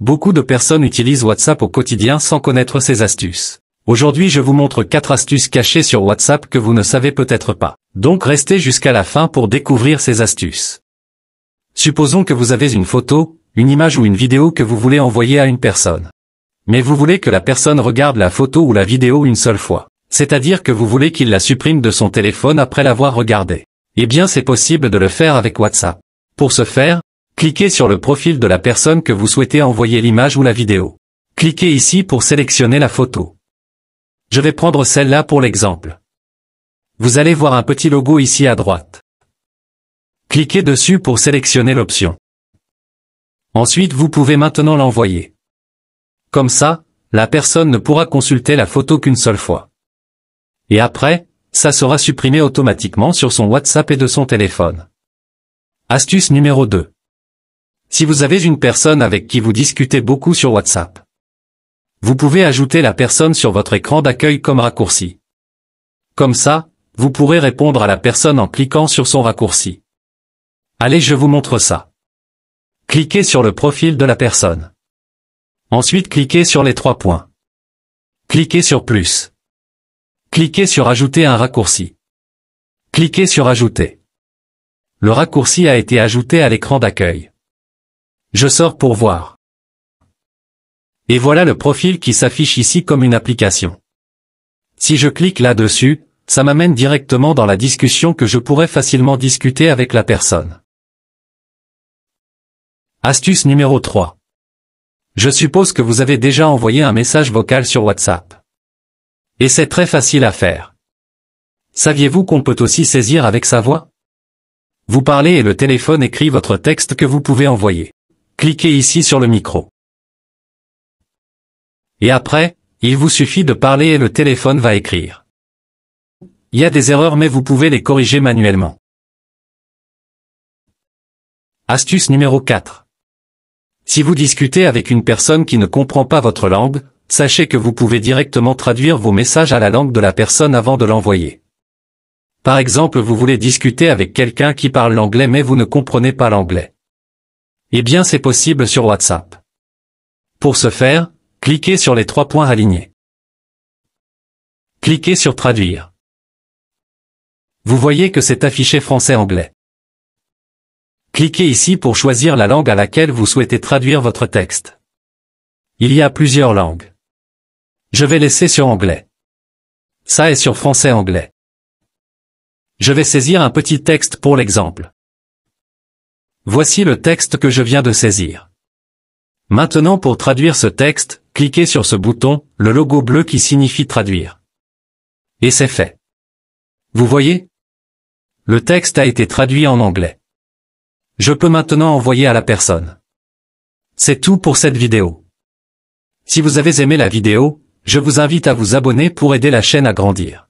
Beaucoup de personnes utilisent WhatsApp au quotidien sans connaître ses astuces. Aujourd'hui je vous montre 4 astuces cachées sur WhatsApp que vous ne savez peut-être pas. Donc restez jusqu'à la fin pour découvrir ces astuces. Supposons que vous avez une photo, une image ou une vidéo que vous voulez envoyer à une personne. Mais vous voulez que la personne regarde la photo ou la vidéo une seule fois. C'est-à-dire que vous voulez qu'il la supprime de son téléphone après l'avoir regardée. Eh bien c'est possible de le faire avec WhatsApp. Pour ce faire, Cliquez sur le profil de la personne que vous souhaitez envoyer l'image ou la vidéo. Cliquez ici pour sélectionner la photo. Je vais prendre celle-là pour l'exemple. Vous allez voir un petit logo ici à droite. Cliquez dessus pour sélectionner l'option. Ensuite, vous pouvez maintenant l'envoyer. Comme ça, la personne ne pourra consulter la photo qu'une seule fois. Et après, ça sera supprimé automatiquement sur son WhatsApp et de son téléphone. Astuce numéro 2. Si vous avez une personne avec qui vous discutez beaucoup sur WhatsApp, vous pouvez ajouter la personne sur votre écran d'accueil comme raccourci. Comme ça, vous pourrez répondre à la personne en cliquant sur son raccourci. Allez, je vous montre ça. Cliquez sur le profil de la personne. Ensuite, cliquez sur les trois points. Cliquez sur plus. Cliquez sur ajouter un raccourci. Cliquez sur ajouter. Le raccourci a été ajouté à l'écran d'accueil. Je sors pour voir. Et voilà le profil qui s'affiche ici comme une application. Si je clique là-dessus, ça m'amène directement dans la discussion que je pourrais facilement discuter avec la personne. Astuce numéro 3. Je suppose que vous avez déjà envoyé un message vocal sur WhatsApp. Et c'est très facile à faire. Saviez-vous qu'on peut aussi saisir avec sa voix Vous parlez et le téléphone écrit votre texte que vous pouvez envoyer cliquez ici sur le micro. Et après, il vous suffit de parler et le téléphone va écrire. Il y a des erreurs mais vous pouvez les corriger manuellement. Astuce numéro 4. Si vous discutez avec une personne qui ne comprend pas votre langue, sachez que vous pouvez directement traduire vos messages à la langue de la personne avant de l'envoyer. Par exemple, vous voulez discuter avec quelqu'un qui parle l'anglais mais vous ne comprenez pas l'anglais. Eh bien c'est possible sur WhatsApp. Pour ce faire, cliquez sur les trois points alignés. Cliquez sur Traduire. Vous voyez que c'est affiché français-anglais. Cliquez ici pour choisir la langue à laquelle vous souhaitez traduire votre texte. Il y a plusieurs langues. Je vais laisser sur anglais. Ça est sur français-anglais. Je vais saisir un petit texte pour l'exemple. Voici le texte que je viens de saisir. Maintenant pour traduire ce texte, cliquez sur ce bouton, le logo bleu qui signifie traduire. Et c'est fait. Vous voyez Le texte a été traduit en anglais. Je peux maintenant envoyer à la personne. C'est tout pour cette vidéo. Si vous avez aimé la vidéo, je vous invite à vous abonner pour aider la chaîne à grandir.